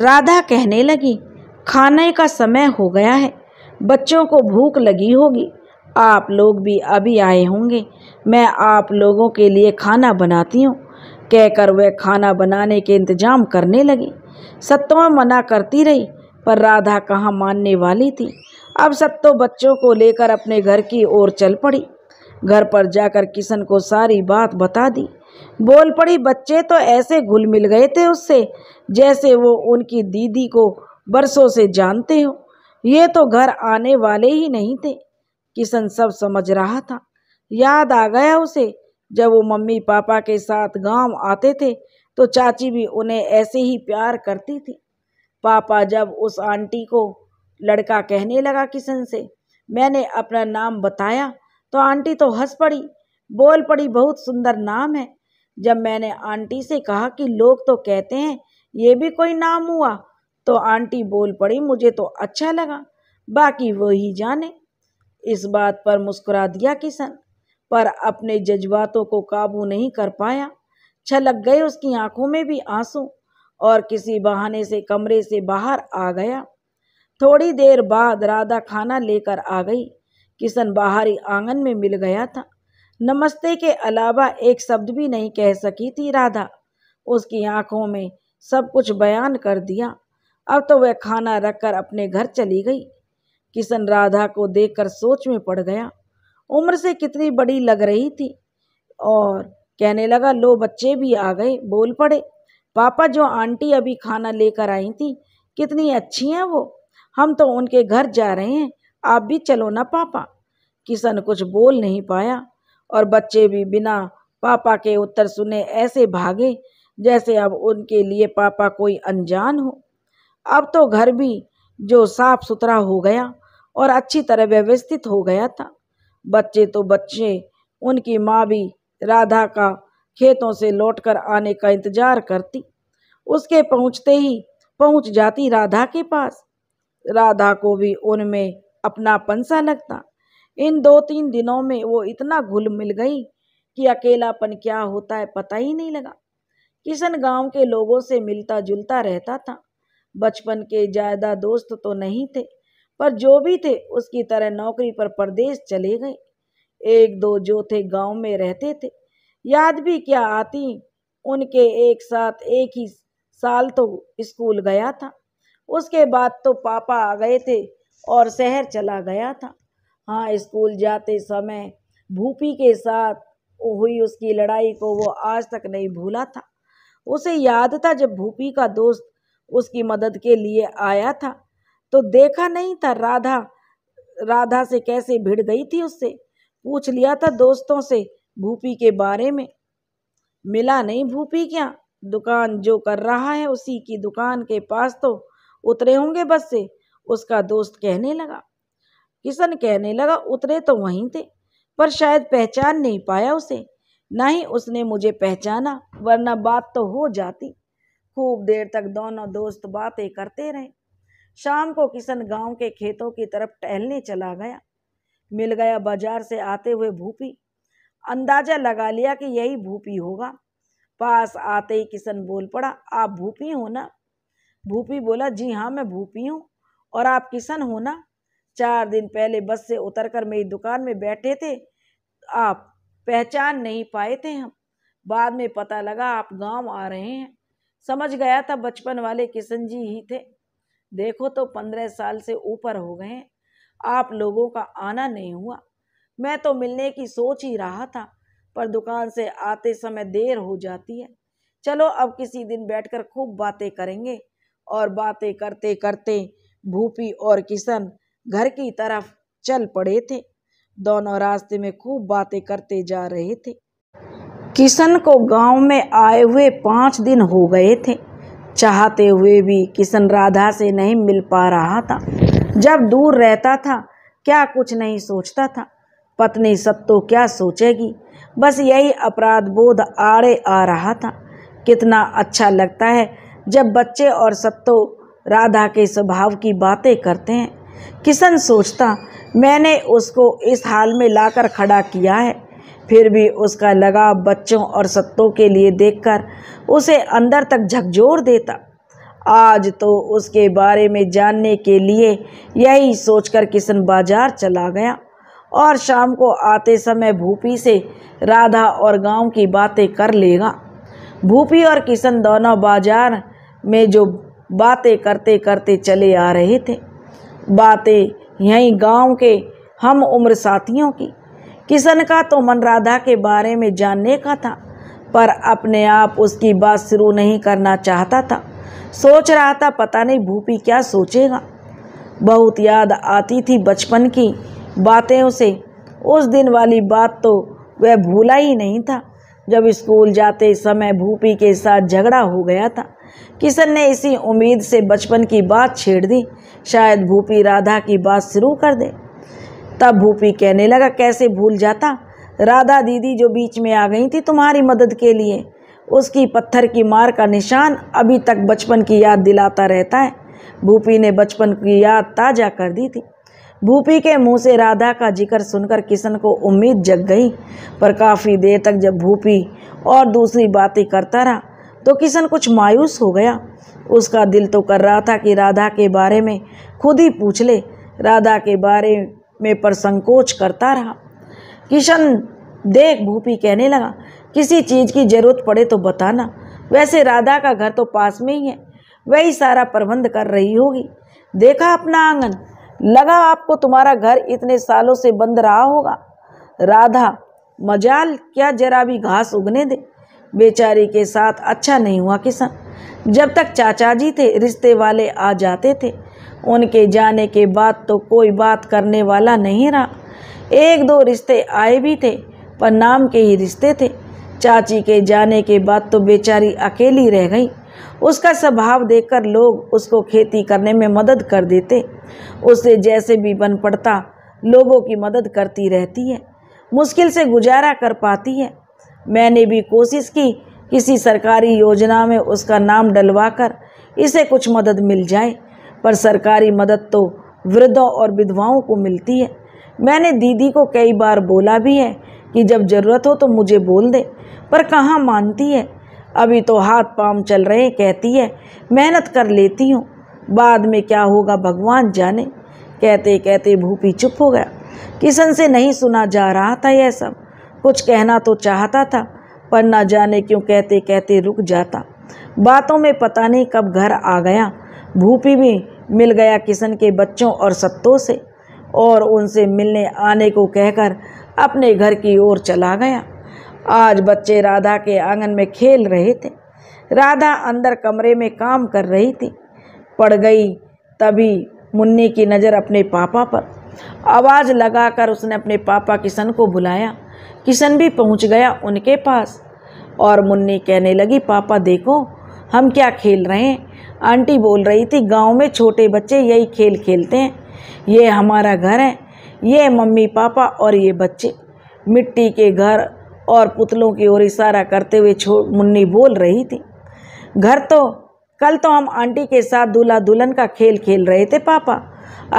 राधा कहने लगी खाने का समय हो गया है बच्चों को भूख लगी होगी आप लोग भी अभी आए होंगे मैं आप लोगों के लिए खाना बनाती हूँ कहकर वह खाना बनाने के इंतजाम करने लगी सत्वा मना करती रही पर राधा कहाँ मानने वाली थी अब सत्तो बच्चों को लेकर अपने घर की ओर चल पड़ी घर पर जाकर किशन को सारी बात बता दी बोल पड़ी बच्चे तो ऐसे घुल मिल गए थे उससे जैसे वो उनकी दीदी को बरसों से जानते हो ये तो घर आने वाले ही नहीं थे किशन सब समझ रहा था याद आ गया उसे जब वो मम्मी पापा के साथ गांव आते थे तो चाची भी उन्हें ऐसे ही प्यार करती थी पापा जब उस आंटी को लड़का कहने लगा किशन से मैंने अपना नाम बताया तो आंटी तो हंस पड़ी बोल पड़ी बहुत सुंदर नाम है जब मैंने आंटी से कहा कि लोग तो कहते हैं ये भी कोई नाम हुआ तो आंटी बोल पड़ी मुझे तो अच्छा लगा बाकी वो ही जाने इस बात पर मुस्कुरा दिया किशन पर अपने जज्बातों को काबू नहीं कर पाया छलक गए उसकी आंखों में भी आंसू और किसी बहाने से कमरे से बाहर आ गया थोड़ी देर बाद राधा खाना लेकर आ गई किशन बाहरी आंगन में मिल गया था नमस्ते के अलावा एक शब्द भी नहीं कह सकी थी राधा उसकी आंखों में सब कुछ बयान कर दिया अब तो वह खाना रखकर अपने घर चली गई किशन राधा को देखकर सोच में पड़ गया उम्र से कितनी बड़ी लग रही थी और कहने लगा लो बच्चे भी आ गए बोल पड़े पापा जो आंटी अभी खाना लेकर आई थी कितनी अच्छी हैं वो हम तो उनके घर जा रहे हैं आप भी चलो ना पापा किशन कुछ बोल नहीं पाया और बच्चे भी बिना पापा के उत्तर सुने ऐसे भागे जैसे अब उनके लिए पापा कोई अनजान हो अब तो घर भी जो साफ सुथरा हो गया और अच्छी तरह व्यवस्थित हो गया था बच्चे तो बच्चे उनकी माँ भी राधा का खेतों से लौटकर आने का इंतजार करती उसके पहुँचते ही पहुँच जाती राधा के पास राधा को भी उनमें अपना पंसा लगता इन दो तीन दिनों में वो इतना घुल मिल गई कि अकेलापन क्या होता है पता ही नहीं लगा किशन गांव के लोगों से मिलता जुलता रहता था बचपन के ज़्यादा दोस्त तो नहीं थे पर जो भी थे उसकी तरह नौकरी पर परदेश चले गए एक दो जो थे गांव में रहते थे याद भी क्या आती उनके एक साथ एक ही साल तो स्कूल गया था उसके बाद तो पापा आ गए थे और शहर चला गया था हाँ स्कूल जाते समय भूपी के साथ हुई उसकी लड़ाई को वो आज तक नहीं भूला था उसे याद था जब भूपी का दोस्त उसकी मदद के लिए आया था तो देखा नहीं था राधा राधा से कैसे भिड़ गई थी उससे पूछ लिया था दोस्तों से भूपी के बारे में मिला नहीं भूपी क्या दुकान जो कर रहा है उसी की दुकान के पास तो उतरे होंगे बस से उसका दोस्त कहने लगा किशन कहने लगा उतरे तो वहीं थे पर शायद पहचान नहीं पाया उसे ना ही उसने मुझे पहचाना वरना बात तो हो जाती खूब देर तक दोनों दोस्त बातें करते रहे शाम को किशन गांव के खेतों की तरफ टहलने चला गया मिल गया बाजार से आते हुए भूपी अंदाजा लगा लिया कि यही भूपी होगा पास आते ही किशन बोल पड़ा आप भूपी हो ना भूपी बोला जी हाँ मैं भूपी हूँ और आप किशन हो ना चार दिन पहले बस से उतरकर मेरी दुकान में बैठे थे आप पहचान नहीं पाए थे हम बाद में पता लगा आप गांव आ रहे हैं समझ गया था बचपन वाले किशन जी ही थे देखो तो पंद्रह साल से ऊपर हो गए आप लोगों का आना नहीं हुआ मैं तो मिलने की सोच ही रहा था पर दुकान से आते समय देर हो जाती है चलो अब किसी दिन बैठकर खूब बातें करेंगे और बातें करते करते भूपी और किशन घर की तरफ चल पड़े थे दोनों रास्ते में खूब बातें करते जा रहे थे किशन को गांव में आए हुए पाँच दिन हो गए थे चाहते हुए भी किशन राधा से नहीं मिल पा रहा था जब दूर रहता था क्या कुछ नहीं सोचता था पत्नी सब तो क्या सोचेगी बस यही अपराध बोध आड़े आ रहा था कितना अच्छा लगता है जब बच्चे और सत्तो राधा के स्वभाव की बातें करते हैं किशन सोचता मैंने उसको इस हाल में लाकर खड़ा किया है फिर भी उसका लगाव बच्चों और सत्तों के लिए देखकर उसे अंदर तक झकझोर देता आज तो उसके बारे में जानने के लिए यही सोचकर किशन बाजार चला गया और शाम को आते समय भूपी से राधा और गांव की बातें कर लेगा भूपी और किशन दोनों बाजार में जो बातें करते करते चले आ रहे थे बातें यहीं गांव के हम उम्र साथियों की किशन का तो मन राधा के बारे में जानने का था पर अपने आप उसकी बात शुरू नहीं करना चाहता था सोच रहा था पता नहीं भूपी क्या सोचेगा बहुत याद आती थी बचपन की बातें उसे उस दिन वाली बात तो वह भूला ही नहीं था जब स्कूल जाते समय भूपी के साथ झगड़ा हो गया था किशन ने इसी उम्मीद से बचपन की बात छेड़ दी शायद भूपी राधा की बात शुरू कर दे तब भूपी कहने लगा कैसे भूल जाता राधा दीदी जो बीच में आ गई थी तुम्हारी मदद के लिए उसकी पत्थर की मार का निशान अभी तक बचपन की याद दिलाता रहता है भूपी ने बचपन की याद ताज़ा कर दी थी भूपी के मुंह से राधा का जिक्र सुनकर किशन को उम्मीद जग गई पर काफ़ी देर तक जब भूपी और दूसरी बातें करता रहा तो किशन कुछ मायूस हो गया उसका दिल तो कर रहा था कि राधा के बारे में खुद ही पूछ ले राधा के बारे में पर संकोच करता रहा किशन देख भूपी कहने लगा किसी चीज़ की ज़रूरत पड़े तो बताना वैसे राधा का घर तो पास में ही है वही सारा प्रबंध कर रही होगी देखा अपना आंगन लगा आपको तुम्हारा घर इतने सालों से बंद रहा होगा राधा मजाल क्या जरा भी घास उगने दे बेचारी के साथ अच्छा नहीं हुआ किसान जब तक चाचा जी थे रिश्ते वाले आ जाते थे उनके जाने के बाद तो कोई बात करने वाला नहीं रहा एक दो रिश्ते आए भी थे पर नाम के ही रिश्ते थे चाची के जाने के बाद तो बेचारी अकेली रह गई उसका स्वभाव देखकर लोग उसको खेती करने में मदद कर देते उससे जैसे भी बन पड़ता लोगों की मदद करती रहती है मुश्किल से गुजारा कर पाती है मैंने भी कोशिश की किसी सरकारी योजना में उसका नाम डलवा कर इसे कुछ मदद मिल जाए पर सरकारी मदद तो वृद्धों और विधवाओं को मिलती है मैंने दीदी को कई बार बोला भी है कि जब ज़रूरत हो तो मुझे बोल दे पर कहाँ मानती है अभी तो हाथ पाँव चल रहे कहती है मेहनत कर लेती हूँ बाद में क्या होगा भगवान जाने कहते कहते भूपी चुप हो गया किशन से नहीं सुना जा रहा था यह सब कुछ कहना तो चाहता था पर न जाने क्यों कहते कहते रुक जाता बातों में पता नहीं कब घर आ गया भूपी भी मिल गया किशन के बच्चों और सत्तों से और उनसे मिलने आने को कहकर अपने घर की ओर चला गया आज बच्चे राधा के आंगन में खेल रहे थे राधा अंदर कमरे में काम कर रही थी पड़ गई तभी मुन्नी की नज़र अपने पापा पर आवाज़ लगाकर उसने अपने पापा किशन को बुलाया किशन भी पहुंच गया उनके पास और मुन्नी कहने लगी पापा देखो हम क्या खेल रहे हैं आंटी बोल रही थी गांव में छोटे बच्चे यही खेल खेलते हैं ये हमारा घर है ये मम्मी पापा और ये बच्चे मिट्टी के घर और पुतलों की ओर इशारा करते हुए छो मुन्नी बोल रही थी घर तो कल तो हम आंटी के साथ दूल्हा दुल्हन का खेल खेल रहे थे पापा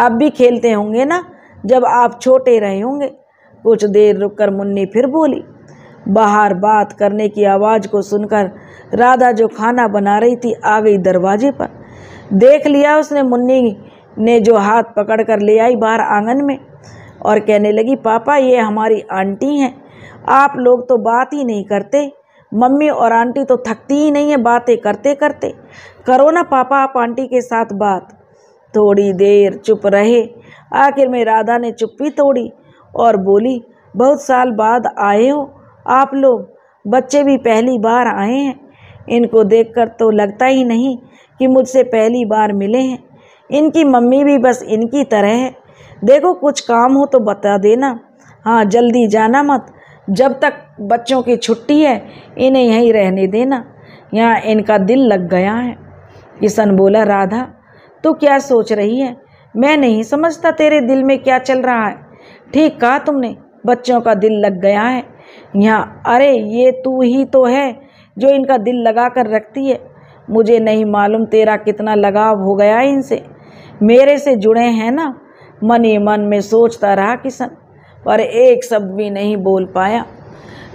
आप भी खेलते होंगे ना जब आप छोटे रहे होंगे कुछ देर रुककर मुन्नी फिर बोली बाहर बात करने की आवाज़ को सुनकर राधा जो खाना बना रही थी आ गई दरवाजे पर देख लिया उसने मुन्नी ने जो हाथ पकड़ कर ले आई बाहर आंगन में और कहने लगी पापा ये हमारी आंटी हैं आप लोग तो बात ही नहीं करते मम्मी और आंटी तो थकती ही नहीं है बातें करते करते करो ना पापा आप आंटी के साथ बात थोड़ी देर चुप रहे आखिर में राधा ने चुप्पी तोड़ी और बोली बहुत साल बाद आए हो आप लोग बच्चे भी पहली बार आए हैं इनको देखकर तो लगता ही नहीं कि मुझसे पहली बार मिले हैं इनकी मम्मी भी बस इनकी तरह है देखो कुछ काम हो तो बता देना हाँ जल्दी जाना मत जब तक बच्चों की छुट्टी है इन्हें यहीं रहने देना यहाँ इनका दिल लग गया है किशन बोला राधा तू क्या सोच रही है मैं नहीं समझता तेरे दिल में क्या चल रहा है ठीक कहा तुमने बच्चों का दिल लग गया है यहाँ अरे ये तू ही तो है जो इनका दिल लगा कर रखती है मुझे नहीं मालूम तेरा कितना लगाव हो गया है इनसे मेरे से जुड़े हैं ना मन ही मन में सोचता रहा किशन पर एक शब्द भी नहीं बोल पाया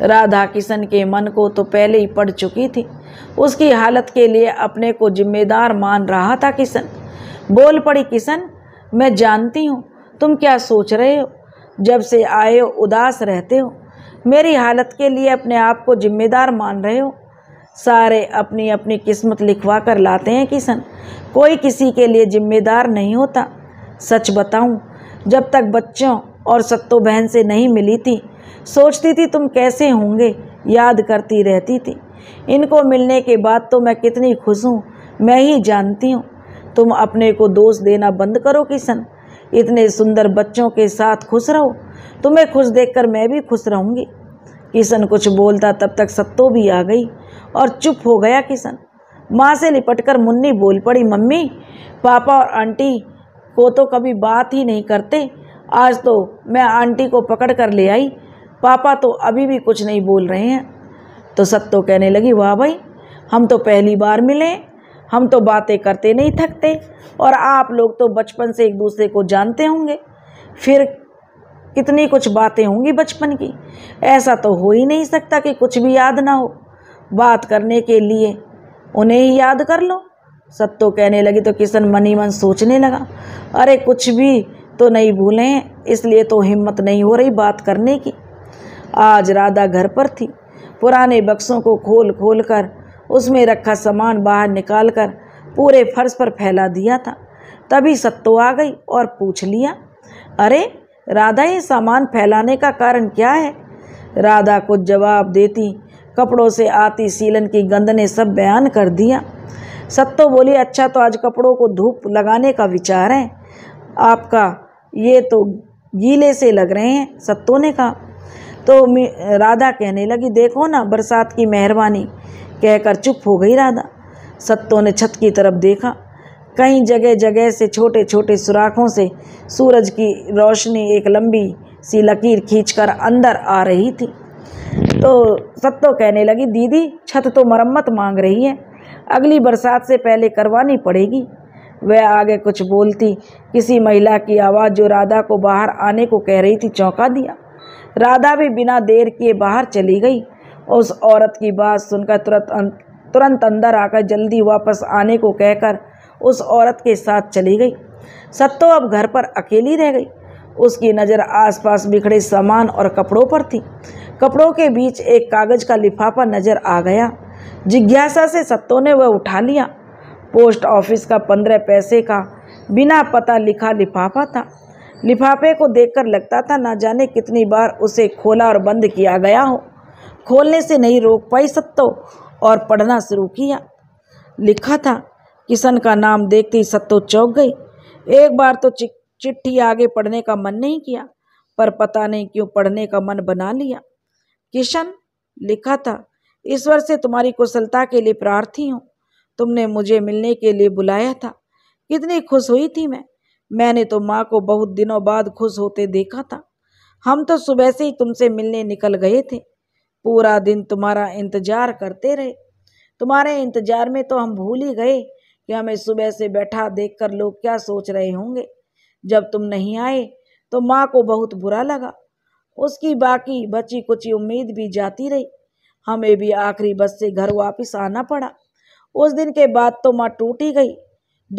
राधा किशन के मन को तो पहले ही पढ़ चुकी थी उसकी हालत के लिए अपने को जिम्मेदार मान रहा था किशन बोल पड़ी किशन मैं जानती हूँ तुम क्या सोच रहे हो जब से आए हो उदास रहते हो मेरी हालत के लिए अपने आप को जिम्मेदार मान रहे हो सारे अपनी अपनी किस्मत लिखवा कर लाते हैं किसन कोई किसी के लिए जिम्मेदार नहीं होता सच बताऊं जब तक बच्चों और सत्तो बहन से नहीं मिली थी सोचती थी तुम कैसे होंगे याद करती रहती थी इनको मिलने के बाद तो मैं कितनी खुश हूँ मैं ही जानती हूँ तुम अपने को दोष देना बंद करो किसन इतने सुंदर बच्चों के साथ खुश रहो तुम्हें खुश देखकर मैं भी खुश रहूँगी किशन कुछ बोलता तब तक सत्तो भी आ गई और चुप हो गया किशन माँ से लिपटकर मुन्नी बोल पड़ी मम्मी पापा और आंटी को तो कभी बात ही नहीं करते आज तो मैं आंटी को पकड़ कर ले आई पापा तो अभी भी कुछ नहीं बोल रहे हैं तो सत्तो कहने लगी वाह भाई हम तो पहली बार मिले हम तो बातें करते नहीं थकते और आप लोग तो बचपन से एक दूसरे को जानते होंगे फिर कितनी कुछ बातें होंगी बचपन की ऐसा तो हो ही नहीं सकता कि कुछ भी याद ना हो बात करने के लिए उन्हें ही याद कर लो सत्तो कहने लगी तो किशन मनी मन सोचने लगा अरे कुछ भी तो नहीं भूलें इसलिए तो हिम्मत नहीं हो रही बात करने की आज राधा घर पर थी पुराने बक्सों को खोल खोल कर उसमें रखा सामान बाहर निकाल कर पूरे फर्श पर फैला दिया था तभी सत्तो आ गई और पूछ लिया अरे राधा ये सामान फैलाने का कारण क्या है राधा कुछ जवाब देती कपड़ों से आती सीलन की गंध ने सब बयान कर दिया सत्तो बोली अच्छा तो आज कपड़ों को धूप लगाने का विचार है आपका ये तो गीले से लग रहे हैं सत्तो ने कहा तो राधा कहने लगी देखो ना बरसात की मेहरबानी कहकर चुप हो गई राधा सत्तों ने छत की तरफ देखा कई जगह जगह से छोटे छोटे सुराखों से सूरज की रोशनी एक लंबी सी लकीर खींचकर अंदर आ रही थी तो सत्तो कहने लगी दीदी छत तो मरम्मत मांग रही है अगली बरसात से पहले करवानी पड़ेगी वह आगे कुछ बोलती किसी महिला की आवाज़ जो राधा को बाहर आने को कह रही थी चौंका दिया राधा भी बिना देर किए बाहर चली गई उस औरत की बात सुनकर तुरंत अं-, तुरंत अंदर आकर जल्दी वापस आने को कहकर उस औरत के साथ चली गई सत्तो अब घर पर अकेली रह गई उसकी नज़र आसपास बिखरे सामान और कपड़ों पर थी कपड़ों के बीच एक कागज़ का लिफाफा नज़र आ गया जिज्ञासा से सत्तो ने वह उठा लिया पोस्ट ऑफिस का पंद्रह पैसे का बिना पता लिखा लिफाफा था लिफाफे को देखकर लगता था ना जाने कितनी बार उसे खोला और बंद किया गया हो खोलने से नहीं रोक पाई सत्तो और पढ़ना शुरू किया लिखा था किशन का नाम देखते ही सत्तो चौंक गई एक बार तो चिट्ठी आगे पढ़ने का मन नहीं किया पर पता नहीं क्यों पढ़ने का मन बना लिया किशन लिखा था ईश्वर से तुम्हारी कुशलता के लिए प्रार्थी हूँ तुमने मुझे मिलने के लिए बुलाया था कितनी खुश हुई थी मैं मैंने तो माँ को बहुत दिनों बाद खुश होते देखा था हम तो सुबह से ही तुमसे मिलने निकल गए थे पूरा दिन तुम्हारा इंतज़ार करते रहे तुम्हारे इंतज़ार में तो हम भूल ही गए कि हमें सुबह से बैठा देख कर लोग क्या सोच रहे होंगे जब तुम नहीं आए तो माँ को बहुत बुरा लगा उसकी बाकी बची कुची उम्मीद भी जाती रही हमें भी आखिरी बस से घर वापस आना पड़ा उस दिन के बाद तो माँ टूटी गई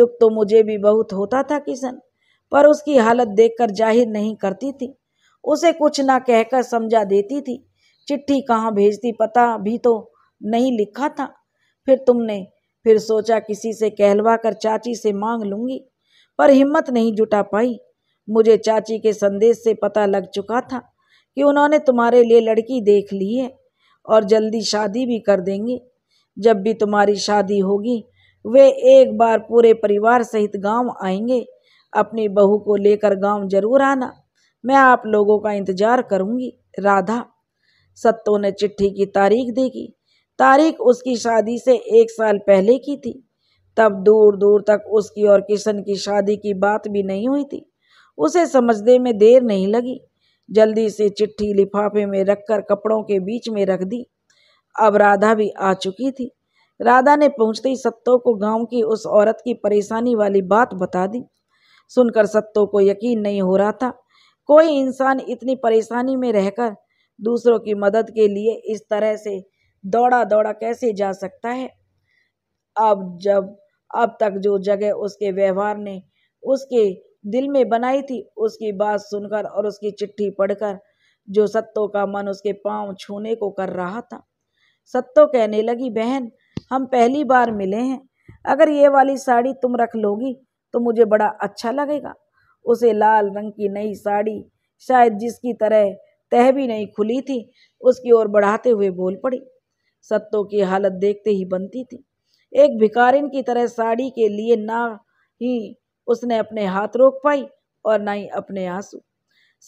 दुख तो मुझे भी बहुत होता था किशन पर उसकी हालत देखकर जाहिर नहीं करती थी उसे कुछ ना कहकर समझा देती थी चिट्ठी कहाँ भेजती पता भी तो नहीं लिखा था फिर तुमने फिर सोचा किसी से कहलवा कर चाची से मांग लूँगी पर हिम्मत नहीं जुटा पाई मुझे चाची के संदेश से पता लग चुका था कि उन्होंने तुम्हारे लिए लड़की देख ली है और जल्दी शादी भी कर देंगी जब भी तुम्हारी शादी होगी वे एक बार पूरे परिवार सहित गांव आएंगे अपनी बहू को लेकर गांव जरूर आना मैं आप लोगों का इंतज़ार करूंगी राधा सत्तो ने चिट्ठी की तारीख देखी तारीख उसकी शादी से एक साल पहले की थी तब दूर दूर तक उसकी और किशन की शादी की बात भी नहीं हुई थी उसे समझने में देर नहीं लगी जल्दी से चिट्ठी लिफाफे में रखकर कपड़ों के बीच में रख दी अब राधा भी आ चुकी थी राधा ने पहुंचते ही सत्तो को गांव की उस औरत की परेशानी वाली बात बता दी सुनकर सत्तो को यकीन नहीं हो रहा था कोई इंसान इतनी परेशानी में रहकर दूसरों की मदद के लिए इस तरह से दौड़ा दौड़ा कैसे जा सकता है अब जब अब तक जो जगह उसके व्यवहार ने उसके दिल में बनाई थी उसकी बात सुनकर और उसकी चिट्ठी पढ़कर जो सत्तो का मन उसके पांव छूने को कर रहा था सत्तो कहने लगी बहन हम पहली बार मिले हैं अगर ये वाली साड़ी तुम रख लोगी तो मुझे बड़ा अच्छा लगेगा उसे लाल रंग की नई साड़ी शायद जिसकी तरह तह भी नहीं खुली थी उसकी ओर बढ़ाते हुए बोल पड़ी सत्तों की हालत देखते ही बनती थी एक भिकारिन की तरह साड़ी के लिए ना ही उसने अपने हाथ रोक पाई और ना ही अपने आंसू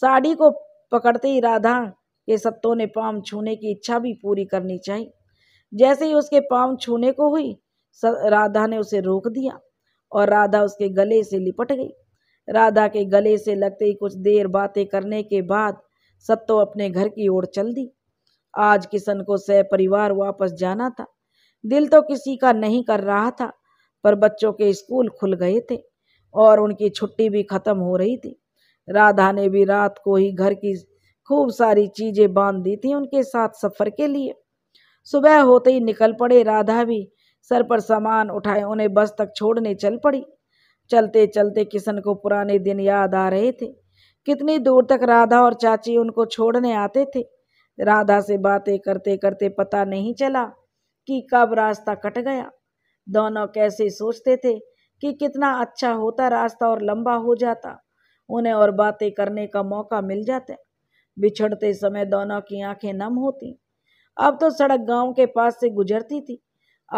साड़ी को पकड़ते ही राधा के सत्तों ने पाँव छूने की इच्छा भी पूरी करनी चाहिए जैसे ही उसके पाँव छूने को हुई राधा ने उसे रोक दिया और राधा उसके गले से लिपट गई राधा के गले से लगते ही कुछ देर बातें करने के बाद सत्तो अपने घर की ओर चल दी आज किशन को सह परिवार वापस जाना था दिल तो किसी का नहीं कर रहा था पर बच्चों के स्कूल खुल गए थे और उनकी छुट्टी भी ख़त्म हो रही थी राधा ने भी रात को ही घर की खूब सारी चीज़ें बांध दी थी उनके साथ सफ़र के लिए सुबह होते ही निकल पड़े राधा भी सर पर सामान उठाए उन्हें बस तक छोड़ने चल पड़ी चलते चलते किशन को पुराने दिन याद आ रहे थे कितनी दूर तक राधा और चाची उनको छोड़ने आते थे राधा से बातें करते करते पता नहीं चला कि कब रास्ता कट गया दोनों कैसे सोचते थे कि कितना अच्छा होता रास्ता और लंबा हो जाता उन्हें और बातें करने का मौका मिल जाता बिछड़ते समय दोनों की आंखें नम होती अब तो सड़क गांव के पास से गुजरती थी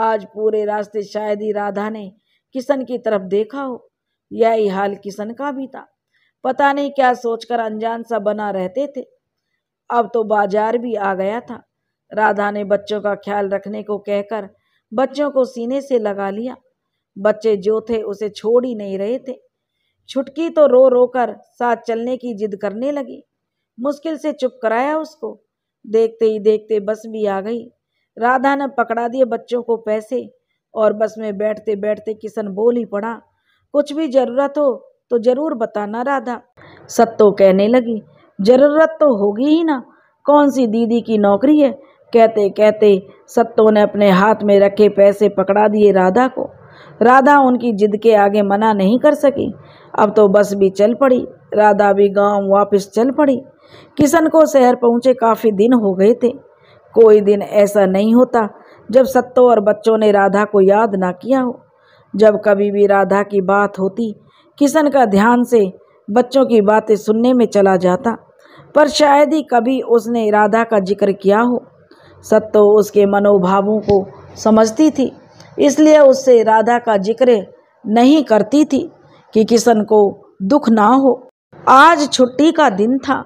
आज पूरे रास्ते शायद ही राधा ने किशन की तरफ देखा हो यही हाल किशन का भी था पता नहीं क्या सोचकर अनजान सा बना रहते थे अब तो बाजार भी आ गया था राधा ने बच्चों का ख्याल रखने को कहकर बच्चों को सीने से लगा लिया बच्चे जो थे उसे छोड़ ही नहीं रहे थे छुटकी तो रो रो कर साथ चलने की जिद करने लगी मुश्किल से चुप कराया उसको देखते ही देखते बस भी आ गई राधा ने पकड़ा दिए बच्चों को पैसे और बस में बैठते बैठते किशन बोल ही पड़ा कुछ भी ज़रूरत हो तो जरूर बताना राधा सत्तो कहने लगी जरूरत तो होगी ही ना कौन सी दीदी की नौकरी है कहते कहते सत्तो ने अपने हाथ में रखे पैसे पकड़ा दिए राधा को राधा उनकी जिद के आगे मना नहीं कर सकी अब तो बस भी चल पड़ी राधा भी गांव वापस चल पड़ी किशन को शहर पहुंचे काफ़ी दिन हो गए थे कोई दिन ऐसा नहीं होता जब सत्तो और बच्चों ने राधा को याद ना किया हो जब कभी भी राधा की बात होती किशन का ध्यान से बच्चों की बातें सुनने में चला जाता पर शायद ही कभी उसने राधा का जिक्र किया हो सत्तो तो उसके मनोभावों को समझती थी इसलिए उससे राधा का जिक्र नहीं करती थी कि किशन को दुख ना हो आज छुट्टी का दिन था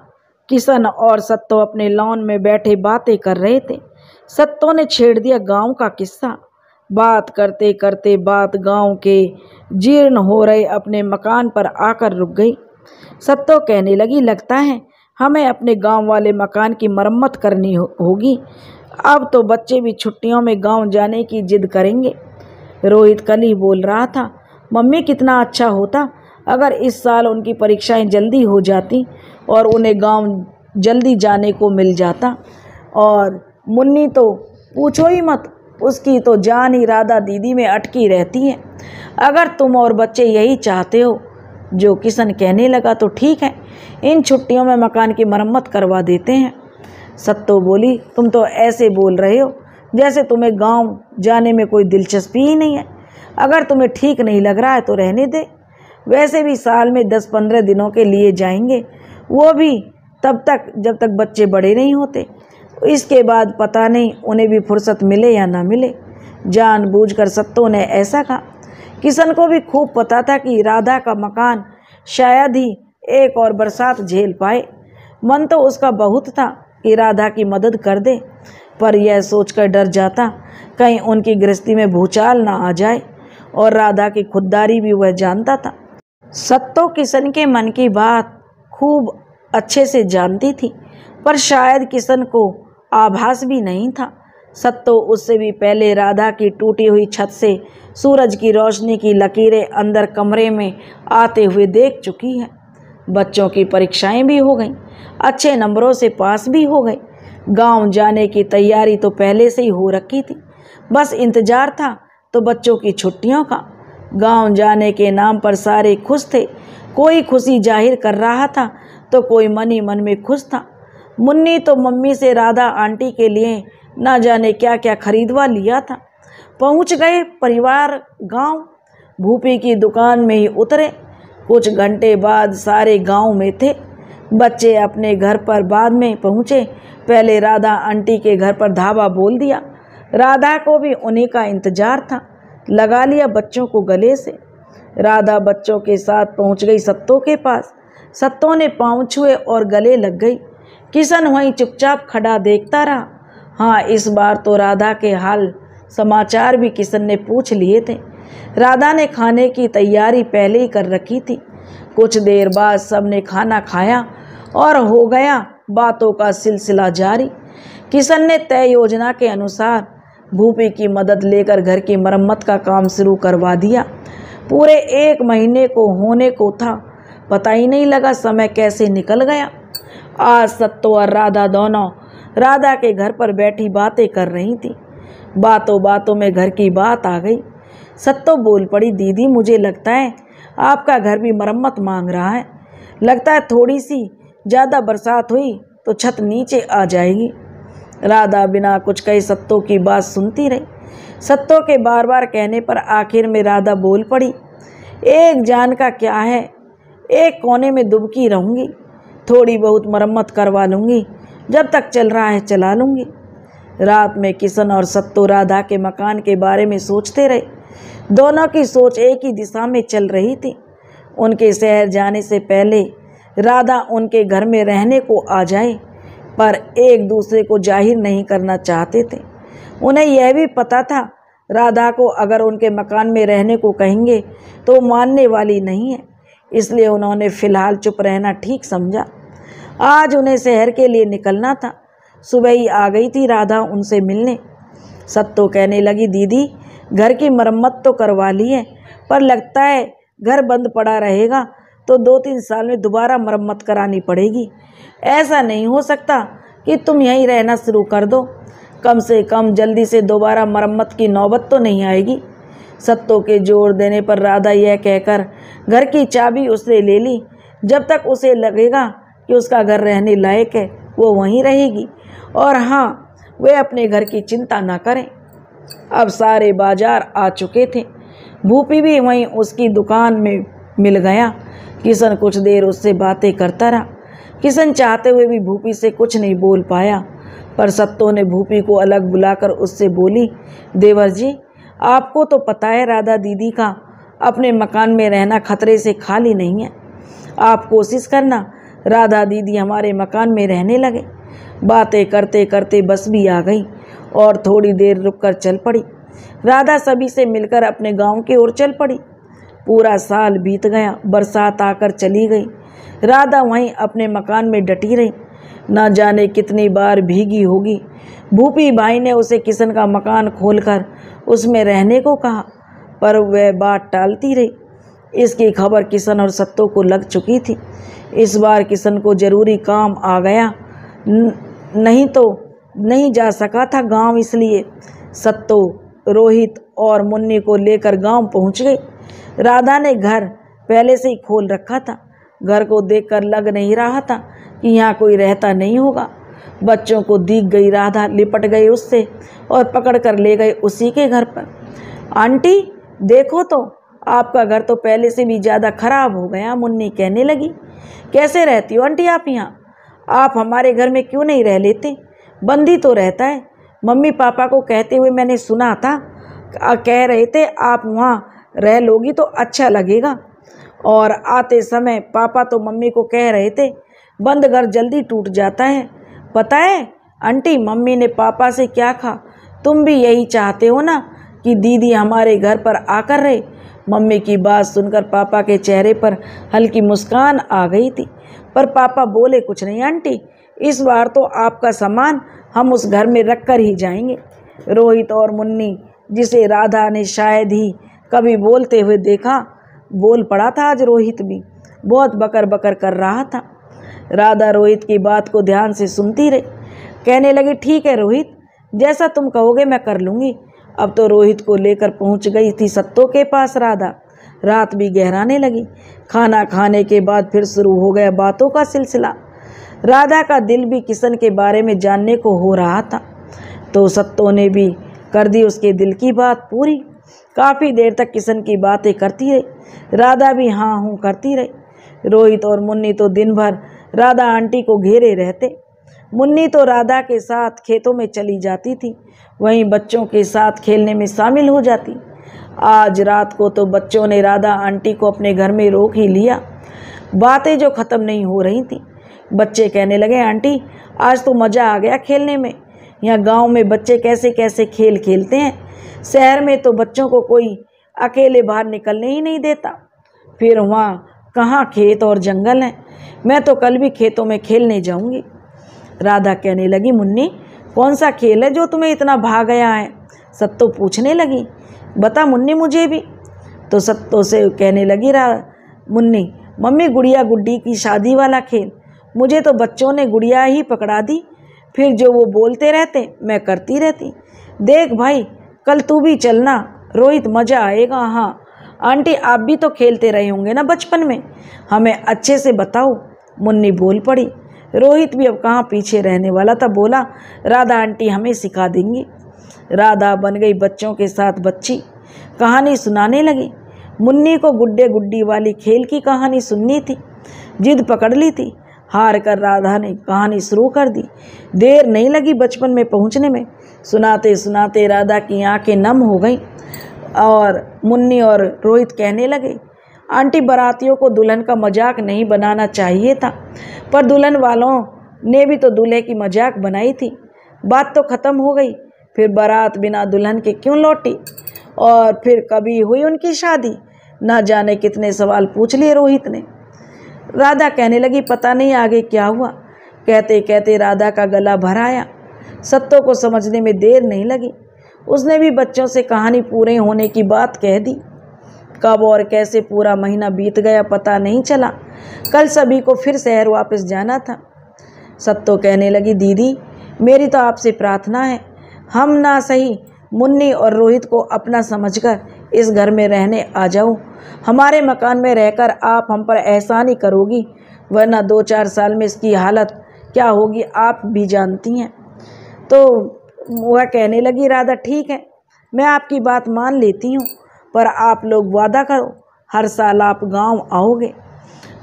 किशन और सत्तो अपने लॉन में बैठे बातें कर रहे थे सत्तो ने छेड़ दिया गांव का किस्सा बात करते करते बात गांव के जीर्ण हो रहे अपने मकान पर आकर रुक गई सत्तो कहने लगी लगता है हमें अपने गांव वाले मकान की मरम्मत करनी हो, होगी अब तो बच्चे भी छुट्टियों में गांव जाने की जिद करेंगे रोहित कली बोल रहा था मम्मी कितना अच्छा होता अगर इस साल उनकी परीक्षाएं जल्दी हो जाती और उन्हें गांव जल्दी जाने को मिल जाता और मुन्नी तो पूछो ही मत उसकी तो जान इरादा दीदी में अटकी रहती है अगर तुम और बच्चे यही चाहते हो जो किशन कहने लगा तो ठीक है इन छुट्टियों में मकान की मरम्मत करवा देते हैं सत्तो बोली तुम तो ऐसे बोल रहे हो जैसे तुम्हें गांव जाने में कोई दिलचस्पी ही नहीं है अगर तुम्हें ठीक नहीं लग रहा है तो रहने दे वैसे भी साल में दस पंद्रह दिनों के लिए जाएंगे वो भी तब तक जब तक बच्चे बड़े नहीं होते इसके बाद पता नहीं उन्हें भी फुर्सत मिले या ना मिले जानबूझकर सत्तों ने ऐसा कहा किशन को भी खूब पता था कि राधा का मकान शायद ही एक और बरसात झेल पाए मन तो उसका बहुत था कि राधा की मदद कर दे पर यह सोचकर डर जाता कहीं उनकी गृहस्थी में भूचाल ना आ जाए और राधा की खुददारी भी वह जानता था सत्तो किशन के मन की बात खूब अच्छे से जानती थी पर शायद किशन को आभास भी नहीं था सत तो उससे भी पहले राधा की टूटी हुई छत से सूरज की रोशनी की लकीरें अंदर कमरे में आते हुए देख चुकी है बच्चों की परीक्षाएं भी हो गईं अच्छे नंबरों से पास भी हो गए गांव जाने की तैयारी तो पहले से ही हो रखी थी बस इंतज़ार था तो बच्चों की छुट्टियों का गांव जाने के नाम पर सारे खुश थे कोई खुशी जाहिर कर रहा था तो कोई मन ही मन में खुश था मुन्नी तो मम्मी से राधा आंटी के लिए ना जाने क्या क्या खरीदवा लिया था पहुंच गए परिवार गांव भूपी की दुकान में ही उतरे कुछ घंटे बाद सारे गांव में थे बच्चे अपने घर पर बाद में पहुंचे पहले राधा आंटी के घर पर धावा बोल दिया राधा को भी उन्हीं का इंतजार था लगा लिया बच्चों को गले से राधा बच्चों के साथ पहुंच गई सत्तों के पास सत्तों ने पाँव छुए और गले लग गई किशन वहीं चुपचाप खड़ा देखता रहा हाँ इस बार तो राधा के हाल समाचार भी किशन ने पूछ लिए थे राधा ने खाने की तैयारी पहले ही कर रखी थी कुछ देर बाद सब ने खाना खाया और हो गया बातों का सिलसिला जारी किशन ने तय योजना के अनुसार भूपी की मदद लेकर घर की मरम्मत का काम शुरू करवा दिया पूरे एक महीने को होने को था पता ही नहीं लगा समय कैसे निकल गया आज सत्तो और राधा दोनों राधा के घर पर बैठी बातें कर रही थी बातों बातों में घर की बात आ गई सत्तो बोल पड़ी दीदी मुझे लगता है आपका घर भी मरम्मत मांग रहा है लगता है थोड़ी सी ज़्यादा बरसात हुई तो छत नीचे आ जाएगी राधा बिना कुछ कहे सत्तों की बात सुनती रही सत्तों के बार बार कहने पर आखिर में राधा बोल पड़ी एक जान का क्या है एक कोने में दुबकी रहूँगी थोड़ी बहुत मरम्मत करवा लूँगी जब तक चल रहा है चला लूँगी रात में किशन और सत्तो राधा के मकान के बारे में सोचते रहे दोनों की सोच एक ही दिशा में चल रही थी उनके शहर जाने से पहले राधा उनके घर में रहने को आ जाए पर एक दूसरे को जाहिर नहीं करना चाहते थे उन्हें यह भी पता था राधा को अगर उनके मकान में रहने को कहेंगे तो मानने वाली नहीं है इसलिए उन्होंने फ़िलहाल चुप रहना ठीक समझा आज उन्हें शहर के लिए निकलना था सुबह ही आ गई थी राधा उनसे मिलने सत्तो कहने लगी दीदी घर की मरम्मत तो करवा ली है पर लगता है घर बंद पड़ा रहेगा तो दो तीन साल में दोबारा मरम्मत करानी पड़ेगी ऐसा नहीं हो सकता कि तुम यहीं रहना शुरू कर दो कम से कम जल्दी से दोबारा मरम्मत की नौबत तो नहीं आएगी सत्तों के जोर देने पर राधा यह कहकर घर की चाबी उसने ले ली जब तक उसे लगेगा कि उसका घर रहने लायक है वो वहीं रहेगी और हाँ वे अपने घर की चिंता ना करें अब सारे बाजार आ चुके थे भूपी भी वहीं उसकी दुकान में मिल गया किशन कुछ देर उससे बातें करता रहा किशन चाहते हुए भी भूपी से कुछ नहीं बोल पाया पर सत्तों ने भूपी को अलग बुलाकर उससे बोली देवर जी आपको तो पता है राधा दीदी का अपने मकान में रहना खतरे से खाली नहीं है आप कोशिश करना राधा दीदी हमारे मकान में रहने लगे बातें करते करते बस भी आ गई और थोड़ी देर रुककर चल पड़ी राधा सभी से मिलकर अपने गांव की ओर चल पड़ी पूरा साल बीत गया बरसात आकर चली गई राधा वहीं अपने मकान में डटी रही ना जाने कितनी बार भीगी होगी भूपी भाई ने उसे किशन का मकान खोलकर उसमें रहने को कहा पर वह बात टालती रही इसकी खबर किशन और सत्तो को लग चुकी थी इस बार किशन को जरूरी काम आ गया नहीं तो नहीं जा सका था गांव इसलिए सत्तो रोहित और मुन्नी को लेकर गांव पहुंच गई राधा ने घर पहले से ही खोल रखा था घर को देखकर लग नहीं रहा था कि यहाँ कोई रहता नहीं होगा बच्चों को दीख गई राधा लिपट गई उससे और पकड़ कर ले गए उसी के घर पर आंटी देखो तो आपका घर तो पहले से भी ज़्यादा खराब हो गया मुन्नी कहने लगी कैसे रहती हो आंटी आप यहाँ आप हमारे घर में क्यों नहीं रह लेते बंदी तो रहता है मम्मी पापा को कहते हुए मैंने सुना था कह रहे थे आप वहाँ रह लोगी तो अच्छा लगेगा और आते समय पापा तो मम्मी को कह रहे थे बंद घर जल्दी टूट जाता है पता है आंटी मम्मी ने पापा से क्या कहा तुम भी यही चाहते हो ना कि दीदी हमारे घर पर आकर रहे मम्मी की बात सुनकर पापा के चेहरे पर हल्की मुस्कान आ गई थी पर पापा बोले कुछ नहीं आंटी इस बार तो आपका सामान हम उस घर में रख कर ही जाएंगे रोहित और मुन्नी जिसे राधा ने शायद ही कभी बोलते हुए देखा बोल पड़ा था आज रोहित भी बहुत बकर बकर कर रहा था राधा रोहित की बात को ध्यान से सुनती रही कहने लगी ठीक है रोहित जैसा तुम कहोगे मैं कर लूँगी अब तो रोहित को लेकर पहुँच गई थी सत्तो के पास राधा रात भी गहराने लगी खाना खाने के बाद फिर शुरू हो गया बातों का सिलसिला राधा का दिल भी किशन के बारे में जानने को हो रहा था तो सत्तो ने भी कर दी उसके दिल की बात पूरी काफ़ी देर तक किशन की बातें करती रही राधा भी हाँ हूँ करती रही रोहित और मुन्नी तो दिन भर राधा आंटी को घेरे रहते मुन्नी तो राधा के साथ खेतों में चली जाती थी वहीं बच्चों के साथ खेलने में शामिल हो जाती आज रात को तो बच्चों ने राधा आंटी को अपने घर में रोक ही लिया बातें जो ख़त्म नहीं हो रही थी बच्चे कहने लगे आंटी आज तो मज़ा आ गया खेलने में यहाँ गांव में बच्चे कैसे कैसे खेल खेलते हैं शहर में तो बच्चों को कोई अकेले बाहर निकलने ही नहीं देता फिर वहाँ कहाँ खेत और जंगल हैं मैं तो कल भी खेतों में खेलने जाऊंगी राधा कहने लगी मुन्नी कौन सा खेल है जो तुम्हें इतना भा गया है सत्तो पूछने लगी बता मुन्नी मुझे भी तो सत्तो से कहने लगी रा मुन्नी मम्मी गुड़िया गुड्डी की शादी वाला खेल मुझे तो बच्चों ने गुड़िया ही पकड़ा दी फिर जो वो बोलते रहते मैं करती रहती देख भाई कल तू भी चलना रोहित मज़ा आएगा हाँ आंटी आप भी तो खेलते रहे होंगे ना बचपन में हमें अच्छे से बताओ मुन्नी बोल पड़ी रोहित भी अब कहाँ पीछे रहने वाला था बोला राधा आंटी हमें सिखा देंगी राधा बन गई बच्चों के साथ बच्ची कहानी सुनाने लगी मुन्नी को गुड्डे गुड्डी वाली खेल की कहानी सुननी थी जिद पकड़ ली थी हार कर राधा ने कहानी शुरू कर दी देर नहीं लगी बचपन में पहुंचने में सुनाते सुनाते राधा की आंखें नम हो गईं और मुन्नी और रोहित कहने लगे आंटी बारातियों को दुल्हन का मजाक नहीं बनाना चाहिए था पर दुल्हन वालों ने भी तो दूल्हे की मजाक बनाई थी बात तो ख़त्म हो गई फिर बारात बिना दुल्हन के क्यों लौटी और फिर कभी हुई उनकी शादी ना जाने कितने सवाल पूछ लिए रोहित ने राधा कहने लगी पता नहीं आगे क्या हुआ कहते कहते राधा का गला भर आया सत्तों को समझने में देर नहीं लगी उसने भी बच्चों से कहानी पूरे होने की बात कह दी कब और कैसे पूरा महीना बीत गया पता नहीं चला कल सभी को फिर शहर वापस जाना था सब तो कहने लगी दीदी मेरी तो आपसे प्रार्थना है हम ना सही मुन्नी और रोहित को अपना समझकर इस घर में रहने आ जाओ हमारे मकान में रहकर आप हम पर एहसान ही करोगी वरना दो चार साल में इसकी हालत क्या होगी आप भी जानती हैं तो वह कहने लगी राधा ठीक है मैं आपकी बात मान लेती हूँ पर आप लोग वादा करो हर साल आप गांव आओगे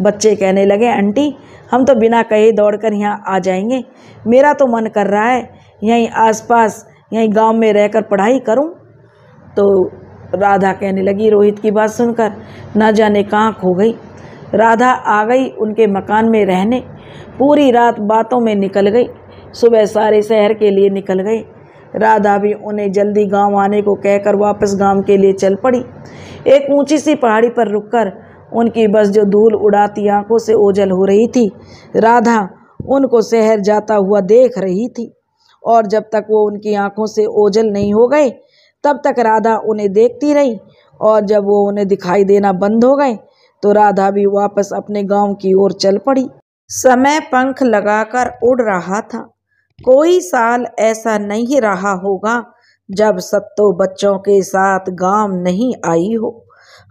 बच्चे कहने लगे आंटी हम तो बिना कहे दौड़कर यहाँ आ जाएंगे मेरा तो मन कर रहा है यहीं आसपास यहीं गांव में रहकर पढ़ाई करूँ तो राधा कहने लगी रोहित की बात सुनकर ना जाने कहाँ खो गई राधा आ गई उनके मकान में रहने पूरी रात बातों में निकल गई सुबह सारे शहर के लिए निकल गए राधा भी उन्हें जल्दी गांव आने को कहकर वापस गांव के लिए चल पड़ी एक ऊंची सी पहाड़ी पर रुककर उनकी बस जो धूल उड़ाती आंखों से ओझल हो रही थी राधा उनको शहर जाता हुआ देख रही थी और जब तक वो उनकी आंखों से ओझल नहीं हो गए तब तक राधा उन्हें देखती रही और जब वो उन्हें दिखाई देना बंद हो गए तो राधा भी वापस अपने गांव की ओर चल पड़ी समय पंख लगाकर उड़ रहा था कोई साल ऐसा नहीं रहा होगा जब सत्तो बच्चों के साथ गांव नहीं आई हो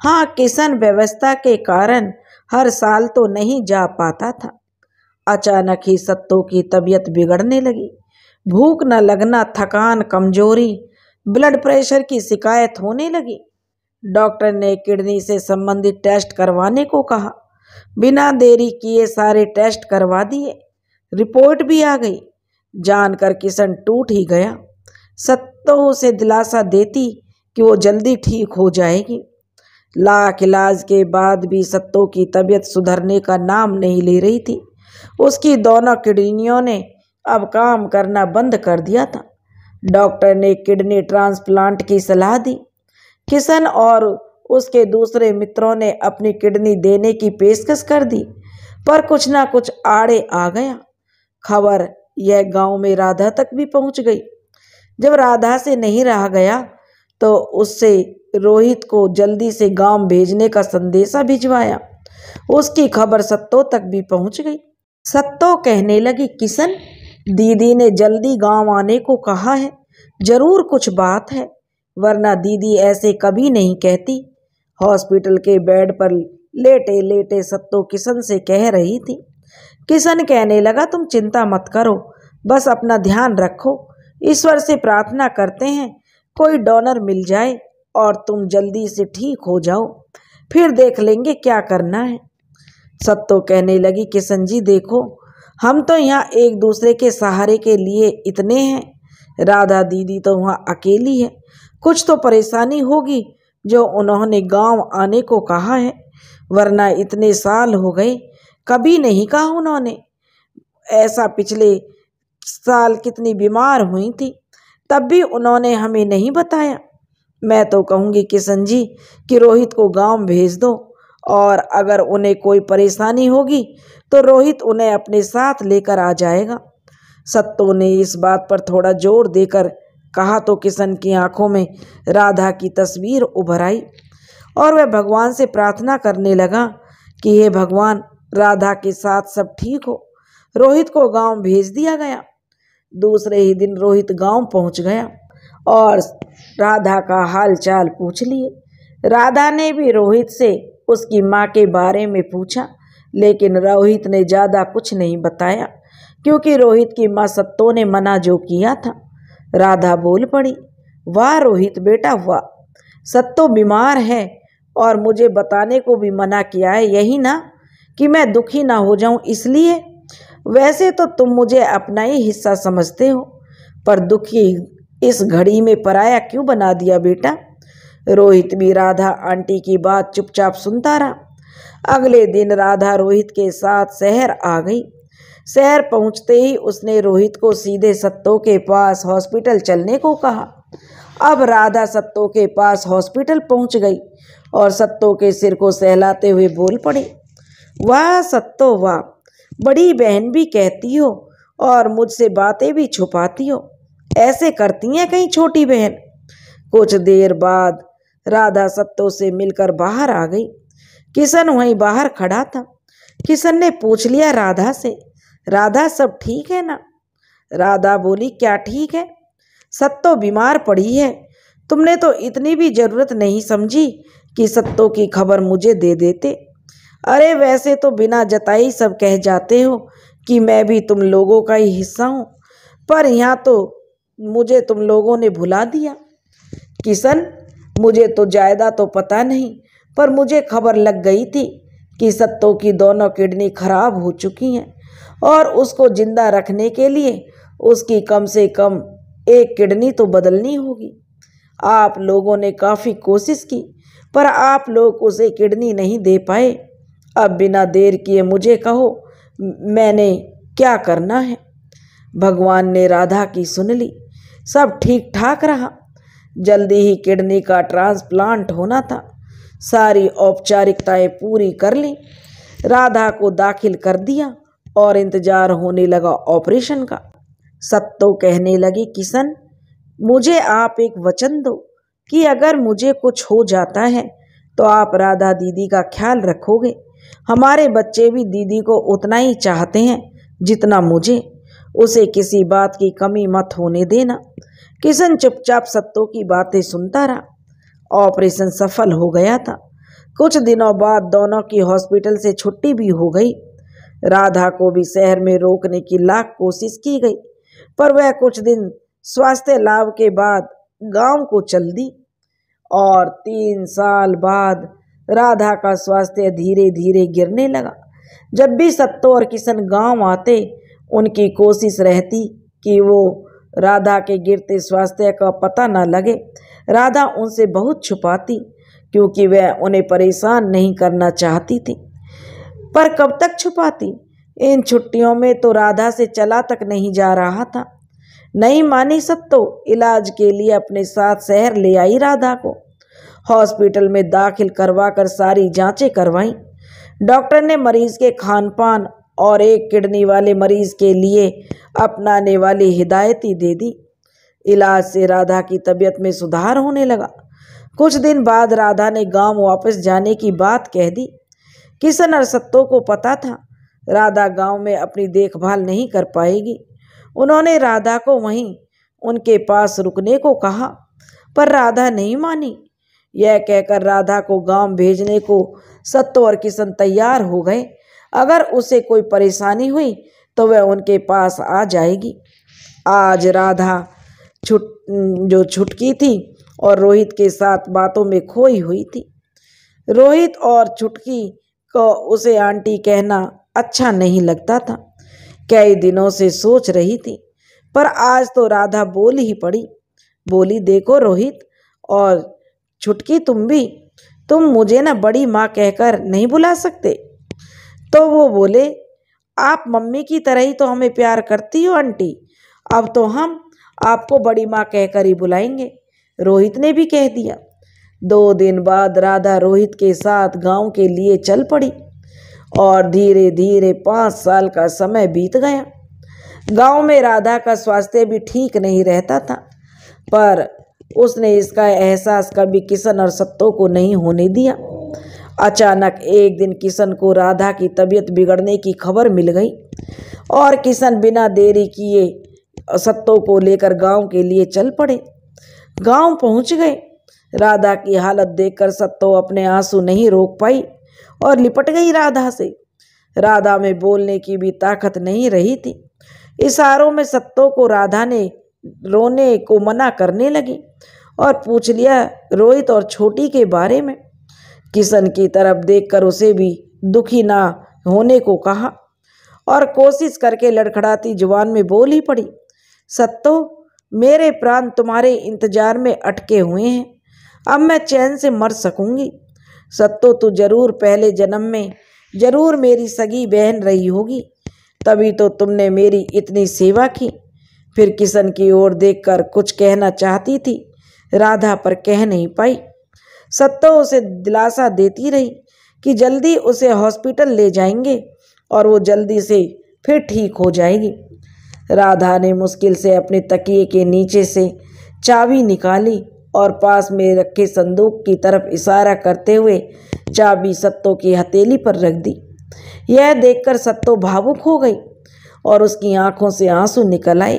हाँ किशन व्यवस्था के कारण हर साल तो नहीं जा पाता था अचानक ही सत्तो की तबीयत बिगड़ने लगी भूख न लगना थकान कमजोरी ब्लड प्रेशर की शिकायत होने लगी डॉक्टर ने किडनी से संबंधित टेस्ट करवाने को कहा बिना देरी किए सारे टेस्ट करवा दिए रिपोर्ट भी आ गई जानकर किशन टूट ही गया सत्तो उसे दिलासा देती कि वो जल्दी ठीक हो जाएगी लाख इलाज के बाद भी सत्तो की तबीयत सुधरने का नाम नहीं ले रही थी उसकी दोनों किडनियों ने अब काम करना बंद कर दिया था डॉक्टर ने किडनी ट्रांसप्लांट की सलाह दी किशन और उसके दूसरे मित्रों ने अपनी किडनी देने की पेशकश कर दी पर कुछ ना कुछ आड़े आ गया खबर यह गांव में राधा तक भी पहुंच गई जब राधा से नहीं रहा गया तो उससे रोहित को जल्दी से गांव भेजने का संदेशा भिजवाया उसकी खबर सत्तो तक भी पहुंच गई सत्तो कहने लगी किशन दीदी ने जल्दी गांव आने को कहा है जरूर कुछ बात है वरना दीदी ऐसे कभी नहीं कहती हॉस्पिटल के बेड पर लेटे लेटे सत्तो किशन से कह रही थी किशन कहने लगा तुम चिंता मत करो बस अपना ध्यान रखो ईश्वर से प्रार्थना करते हैं कोई डोनर मिल जाए और तुम जल्दी से ठीक हो जाओ फिर देख लेंगे क्या करना है सत्तो कहने लगी किशन जी देखो हम तो यहाँ एक दूसरे के सहारे के लिए इतने हैं राधा दीदी तो वहाँ अकेली है कुछ तो परेशानी होगी जो उन्होंने गांव आने को कहा है वरना इतने साल हो गए कभी नहीं कहा उन्होंने ऐसा पिछले साल कितनी बीमार हुई थी तब भी उन्होंने हमें नहीं बताया मैं तो कहूँगी किशन जी कि रोहित को गांव भेज दो और अगर उन्हें कोई परेशानी होगी तो रोहित उन्हें अपने साथ लेकर आ जाएगा सत्तो ने इस बात पर थोड़ा जोर देकर कहा तो किशन की आंखों में राधा की तस्वीर उभर आई और वह भगवान से प्रार्थना करने लगा कि हे भगवान राधा के साथ सब ठीक हो रोहित को गांव भेज दिया गया दूसरे ही दिन रोहित गांव पहुंच गया और राधा का हाल चाल पूछ लिए राधा ने भी रोहित से उसकी माँ के बारे में पूछा लेकिन रोहित ने ज़्यादा कुछ नहीं बताया क्योंकि रोहित की माँ सत्तो ने मना जो किया था राधा बोल पड़ी वाह रोहित बेटा वाह सत्तो बीमार है और मुझे बताने को भी मना किया है यही ना कि मैं दुखी ना हो जाऊं इसलिए वैसे तो तुम मुझे अपना ही हिस्सा समझते हो पर दुखी इस घड़ी में पराया क्यों बना दिया बेटा रोहित भी राधा आंटी की बात चुपचाप सुनता रहा अगले दिन राधा रोहित के साथ शहर आ गई शहर पहुंचते ही उसने रोहित को सीधे सत्तो के पास हॉस्पिटल चलने को कहा अब राधा सत्तो के पास हॉस्पिटल पहुंच गई और सत्तो के सिर को सहलाते हुए बोल पड़े वाह सत्तो वाह बड़ी बहन भी कहती हो और मुझसे बातें भी छुपाती हो ऐसे करती हैं कहीं छोटी बहन कुछ देर बाद राधा सत्तो से मिलकर बाहर आ गई किशन वहीं बाहर खड़ा था किशन ने पूछ लिया राधा से राधा सब ठीक है ना राधा बोली क्या ठीक है सत्तो बीमार पड़ी है तुमने तो इतनी भी ज़रूरत नहीं समझी कि सत्तो की खबर मुझे दे देते अरे वैसे तो बिना जताई सब कह जाते हो कि मैं भी तुम लोगों का ही हिस्सा हूँ पर यहाँ तो मुझे तुम लोगों ने भुला दिया किशन मुझे तो जायदा तो पता नहीं पर मुझे खबर लग गई थी कि सत्तों की दोनों किडनी खराब हो चुकी हैं और उसको जिंदा रखने के लिए उसकी कम से कम एक किडनी तो बदलनी होगी आप लोगों ने काफ़ी कोशिश की पर आप लोग उसे किडनी नहीं दे पाए अब बिना देर किए मुझे कहो मैंने क्या करना है भगवान ने राधा की सुन ली सब ठीक ठाक रहा जल्दी ही किडनी का ट्रांसप्लांट होना था सारी औपचारिकताएं पूरी कर ली राधा को दाखिल कर दिया और इंतजार होने लगा ऑपरेशन का सत्तो कहने लगी किशन मुझे आप एक वचन दो कि अगर मुझे कुछ हो जाता है तो आप राधा दीदी का ख्याल रखोगे हमारे बच्चे भी दीदी को उतना ही चाहते हैं जितना मुझे उसे किसी बात की कमी मत होने देना किशन चुपचाप सत्तों की बातें सुनता रहा ऑपरेशन सफल हो गया था कुछ दिनों बाद दोनों की हॉस्पिटल से छुट्टी भी हो गई राधा को भी शहर में रोकने की लाख कोशिश की गई पर वह कुछ दिन स्वास्थ्य लाभ के बाद गांव को चल दी और तीन साल बाद राधा का स्वास्थ्य धीरे धीरे गिरने लगा जब भी सत्तो और किशन गांव आते उनकी कोशिश रहती कि वो राधा के गिरते स्वास्थ्य का पता न लगे राधा उनसे बहुत छुपाती क्योंकि वह उन्हें परेशान नहीं करना चाहती थी पर कब तक छुपाती इन छुट्टियों में तो राधा से चला तक नहीं जा रहा था नहीं मानी सत्तो इलाज के लिए अपने साथ शहर ले आई राधा को हॉस्पिटल में दाखिल करवा कर सारी जांचें करवाईं डॉक्टर ने मरीज के खान पान और एक किडनी वाले मरीज के लिए अपनाने वाली हिदायती दे दी इलाज से राधा की तबीयत में सुधार होने लगा कुछ दिन बाद राधा ने गांव वापस जाने की बात कह दी किशन और सत्तो को पता था राधा गांव में अपनी देखभाल नहीं कर पाएगी उन्होंने राधा को वहीं उनके पास रुकने को कहा पर राधा नहीं मानी यह कहकर राधा को गांव भेजने को सत्तो और किशन तैयार हो गए अगर उसे कोई परेशानी हुई तो वह उनके पास आ जाएगी आज राधा छुट जो छुटकी थी और रोहित के साथ बातों में खोई हुई थी रोहित और छुटकी को उसे आंटी कहना अच्छा नहीं लगता था कई दिनों से सोच रही थी पर आज तो राधा बोल ही पड़ी बोली देखो रोहित और छुटकी तुम भी तुम मुझे ना बड़ी माँ कहकर नहीं बुला सकते तो वो बोले आप मम्मी की तरह ही तो हमें प्यार करती हो आंटी अब तो हम आपको बड़ी माँ कहकर ही बुलाएंगे रोहित ने भी कह दिया दो दिन बाद राधा रोहित के साथ गांव के लिए चल पड़ी और धीरे धीरे पाँच साल का समय बीत गया गांव में राधा का स्वास्थ्य भी ठीक नहीं रहता था पर उसने इसका एहसास कभी किशन और सत्तो को नहीं होने दिया अचानक एक दिन किशन को राधा की तबीयत बिगड़ने की खबर मिल गई और किशन बिना देरी किए सत्तो को लेकर गांव के लिए चल पड़े गांव पहुंच गए राधा की हालत देखकर सत्तो अपने आंसू नहीं रोक पाई और लिपट गई राधा से राधा में बोलने की भी ताकत नहीं रही थी इशारों में सत्तो को राधा ने रोने को मना करने लगी और पूछ लिया रोहित और छोटी के बारे में किशन की तरफ देखकर उसे भी दुखी ना होने को कहा और कोशिश करके लड़खड़ाती जुबान में बोल ही पड़ी सत्तो मेरे प्राण तुम्हारे इंतजार में अटके हुए हैं अब मैं चैन से मर सकूंगी सत्तो तो जरूर पहले जन्म में जरूर मेरी सगी बहन रही होगी तभी तो तुमने मेरी इतनी सेवा की फिर किशन की ओर देखकर कुछ कहना चाहती थी राधा पर कह नहीं पाई सत्तो उसे दिलासा देती रही कि जल्दी उसे हॉस्पिटल ले जाएंगे और वो जल्दी से फिर ठीक हो जाएगी राधा ने मुश्किल से अपने तकिए के नीचे से चाबी निकाली और पास में रखे संदूक की तरफ इशारा करते हुए चाबी सत्तो की हथेली पर रख दी यह देखकर सत्तो भावुक हो गई और उसकी आंखों से आंसू निकल आए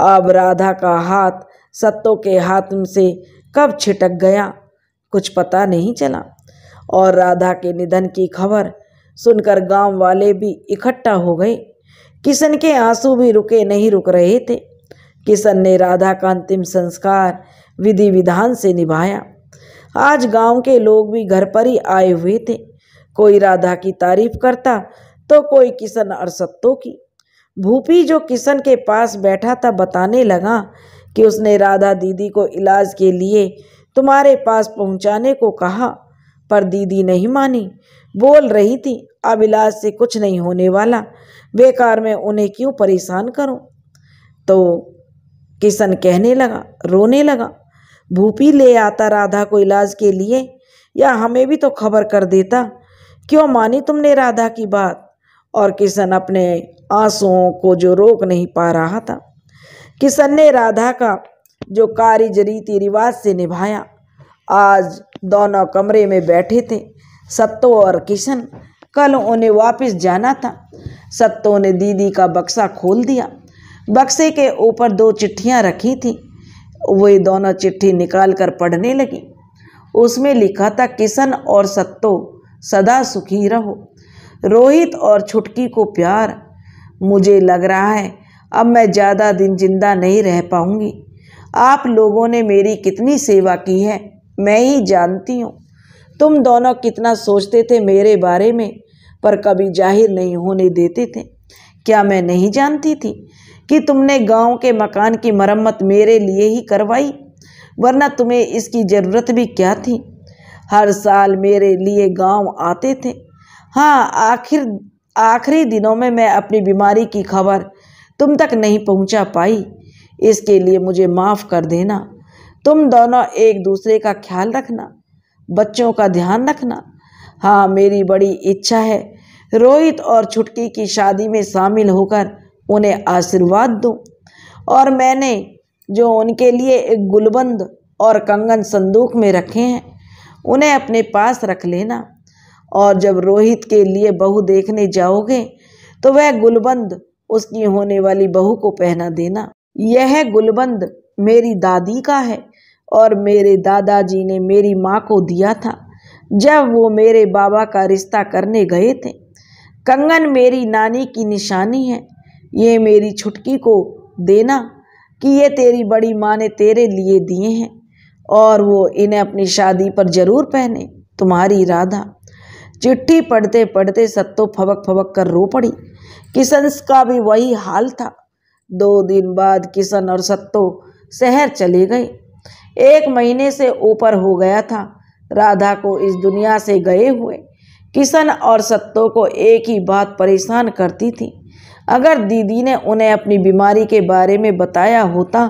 अब राधा का हाथ सत्तो के हाथ से कब छिटक गया कुछ पता नहीं चला और राधा के निधन की खबर सुनकर गांव वाले भी इकट्ठा हो गए किशन के आंसू भी रुके नहीं रुक रहे थे किशन ने राधा का अंतिम संस्कार विधि विधान से निभाया आज गांव के लोग भी घर पर ही आए हुए थे कोई राधा की तारीफ करता तो कोई किशन और सत्तों की भूपी जो किशन के पास बैठा था बताने लगा कि उसने राधा दीदी को इलाज के लिए तुम्हारे पास पहुंचाने को कहा पर दीदी नहीं मानी बोल रही थी अब इलाज से कुछ नहीं होने वाला बेकार में उन्हें क्यों परेशान करूं तो किशन कहने लगा रोने लगा भूपी ले आता राधा को इलाज के लिए या हमें भी तो खबर कर देता क्यों मानी तुमने राधा की बात और किशन अपने आंसुओं को जो रोक नहीं पा रहा था किशन ने राधा का जो कार्य रीति रिवाज से निभाया आज दोनों कमरे में बैठे थे सत्तो और किशन कल उन्हें वापस जाना था सत्तो ने दीदी का बक्सा खोल दिया बक्से के ऊपर दो चिट्ठियां रखी थी वे दोनों चिट्ठी निकाल कर पढ़ने लगी उसमें लिखा था किशन और सत्तो सदा सुखी रहो रोहित और छुटकी को प्यार मुझे लग रहा है अब मैं ज़्यादा दिन जिंदा नहीं रह पाऊंगी आप लोगों ने मेरी कितनी सेवा की है मैं ही जानती हूँ तुम दोनों कितना सोचते थे मेरे बारे में पर कभी जाहिर नहीं होने देते थे क्या मैं नहीं जानती थी कि तुमने गांव के मकान की मरम्मत मेरे लिए ही करवाई वरना तुम्हें इसकी ज़रूरत भी क्या थी हर साल मेरे लिए गांव आते थे हाँ आखिर आखिरी दिनों में मैं अपनी बीमारी की खबर तुम तक नहीं पहुंचा पाई इसके लिए मुझे माफ़ कर देना तुम दोनों एक दूसरे का ख्याल रखना बच्चों का ध्यान रखना हाँ मेरी बड़ी इच्छा है रोहित और छुटकी की शादी में शामिल होकर उन्हें आशीर्वाद दूँ और मैंने जो उनके लिए एक गुलबंद और कंगन संदूक में रखे हैं उन्हें अपने पास रख लेना और जब रोहित के लिए बहू देखने जाओगे तो वह गुलबंद उसकी होने वाली बहू को पहना देना यह गुलबंद मेरी दादी का है और मेरे दादाजी ने मेरी माँ को दिया था जब वो मेरे बाबा का रिश्ता करने गए थे कंगन मेरी नानी की निशानी है ये मेरी छुटकी को देना कि ये तेरी बड़ी माँ ने तेरे लिए दिए हैं और वो इन्हें अपनी शादी पर ज़रूर पहने तुम्हारी राधा चिट्ठी पढ़ते पढ़ते सत्तो फबक फबक कर रो पड़ी किशन का भी वही हाल था दो दिन बाद किशन और सत्तो शहर चले गए एक महीने से ऊपर हो गया था राधा को इस दुनिया से गए हुए किशन और सत्तो को एक ही बात परेशान करती थी अगर दीदी ने उन्हें अपनी बीमारी के बारे में बताया होता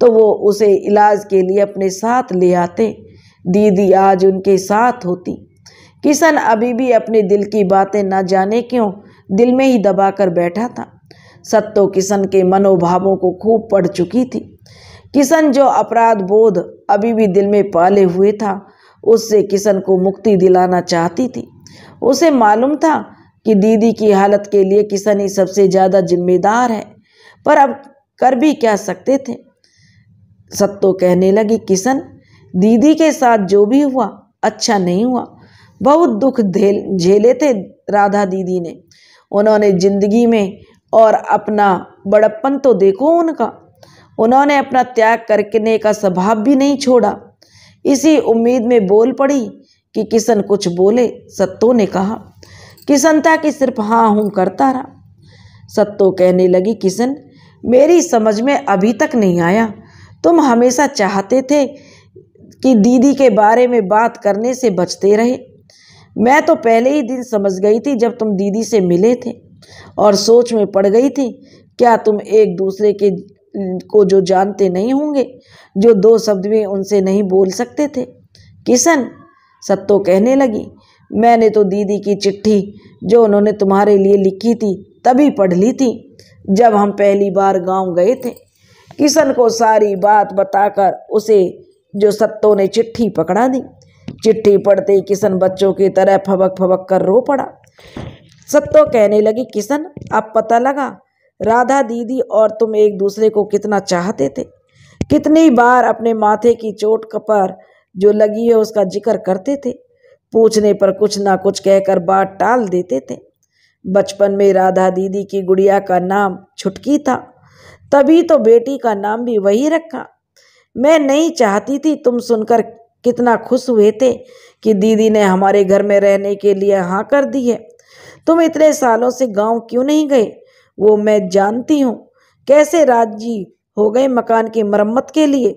तो वो उसे इलाज के लिए अपने साथ ले आते दीदी आज उनके साथ होती किशन अभी भी अपने दिल की बातें ना जाने क्यों दिल में ही दबा कर बैठा था सत्तो किशन के मनोभावों को खूब पढ़ चुकी थी किशन जो अपराध बोध अभी भी दिल में पाले हुए था उससे किशन को मुक्ति दिलाना चाहती थी उसे मालूम था कि दीदी की हालत के लिए किशन ही सबसे ज़्यादा जिम्मेदार है पर अब कर भी क्या सकते थे सत्तो कहने लगी किशन दीदी के साथ जो भी हुआ अच्छा नहीं हुआ बहुत दुख झेल झेले थे राधा दीदी ने उन्होंने जिंदगी में और अपना बड़प्पन तो देखो उनका उन्होंने अपना त्याग करने का स्वभाव भी नहीं छोड़ा इसी उम्मीद में बोल पड़ी कि किशन कुछ बोले सत्तो ने कहा किशन था कि सिर्फ हाँ हूँ करता रहा सत्तो कहने लगी किशन मेरी समझ में अभी तक नहीं आया तुम हमेशा चाहते थे कि दीदी के बारे में बात करने से बचते रहे मैं तो पहले ही दिन समझ गई थी जब तुम दीदी से मिले थे और सोच में पड़ गई थी क्या तुम एक दूसरे के को जो जानते नहीं होंगे जो दो शब्द भी उनसे नहीं बोल सकते थे किशन सत्तो कहने लगी मैंने तो दीदी की चिट्ठी जो उन्होंने तुम्हारे लिए लिखी थी तभी पढ़ ली थी जब हम पहली बार गांव गए थे किशन को सारी बात बताकर उसे जो सत्तो ने चिट्ठी पकड़ा दी चिट्ठी पढ़ते ही किशन बच्चों की तरह फबक फबक कर रो पड़ा सत्तो कहने लगी किशन अब पता लगा राधा दीदी और तुम एक दूसरे को कितना चाहते थे कितनी बार अपने माथे की चोट पर जो लगी है उसका जिक्र करते थे पूछने पर कुछ ना कुछ कहकर बात टाल देते थे बचपन में राधा दीदी की गुड़िया का नाम छुटकी था तभी तो बेटी का नाम भी वही रखा मैं नहीं चाहती थी तुम सुनकर कितना खुश हुए थे कि दीदी ने हमारे घर में रहने के लिए हाँ कर दी है तुम इतने सालों से गांव क्यों नहीं गए वो मैं जानती हूँ कैसे राजी हो गए मकान की मरम्मत के लिए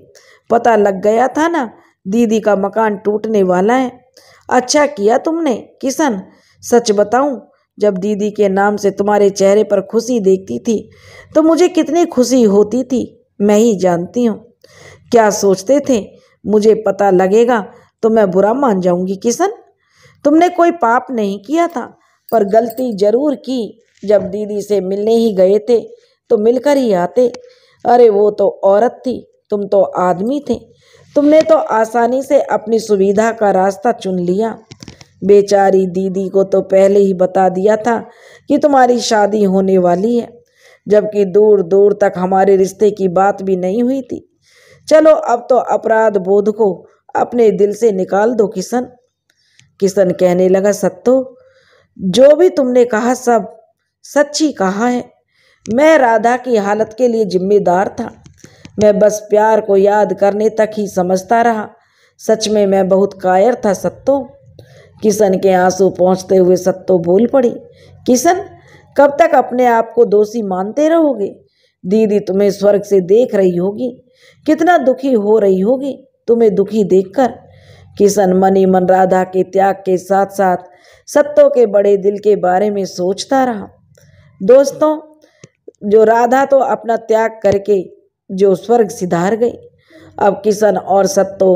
पता लग गया था ना दीदी का मकान टूटने वाला है अच्छा किया तुमने किशन सच बताऊं जब दीदी के नाम से तुम्हारे चेहरे पर खुशी देखती थी तो मुझे कितनी खुशी होती थी मैं ही जानती हूँ क्या सोचते थे मुझे पता लगेगा तो मैं बुरा मान जाऊंगी किशन तुमने कोई पाप नहीं किया था पर गलती जरूर की जब दीदी से मिलने ही गए थे तो मिलकर ही आते अरे वो तो औरत थी तुम तो आदमी थे तुमने तो आसानी से अपनी सुविधा का रास्ता चुन लिया बेचारी दीदी को तो पहले ही बता दिया था कि तुम्हारी शादी होने वाली है जबकि दूर दूर तक हमारे रिश्ते की बात भी नहीं हुई थी चलो अब तो अपराध बोध को अपने दिल से निकाल दो किशन किशन कहने लगा सत्तो जो भी तुमने कहा सब सच्ची कहा है मैं राधा की हालत के लिए जिम्मेदार था मैं बस प्यार को याद करने तक ही समझता रहा सच में मैं बहुत कायर था सत्तो किशन के आंसू पहुंचते हुए सत्तो बोल पड़ी किशन कब तक अपने आप को दोषी मानते रहोगे दीदी तुम्हें स्वर्ग से देख रही होगी कितना दुखी हो रही होगी तुम्हें दुखी देखकर किशन मनी मन राधा के त्याग के साथ साथ सत्तों के बड़े दिल के बारे में सोचता रहा दोस्तों जो राधा तो अपना त्याग करके जो स्वर्ग सिधार गई अब किशन और सत्तो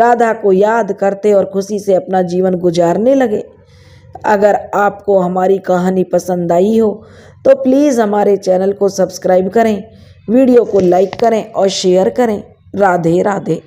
राधा को याद करते और खुशी से अपना जीवन गुजारने लगे अगर आपको हमारी कहानी पसंद आई हो तो प्लीज़ हमारे चैनल को सब्सक्राइब करें वीडियो को लाइक करें और शेयर करें राधे राधे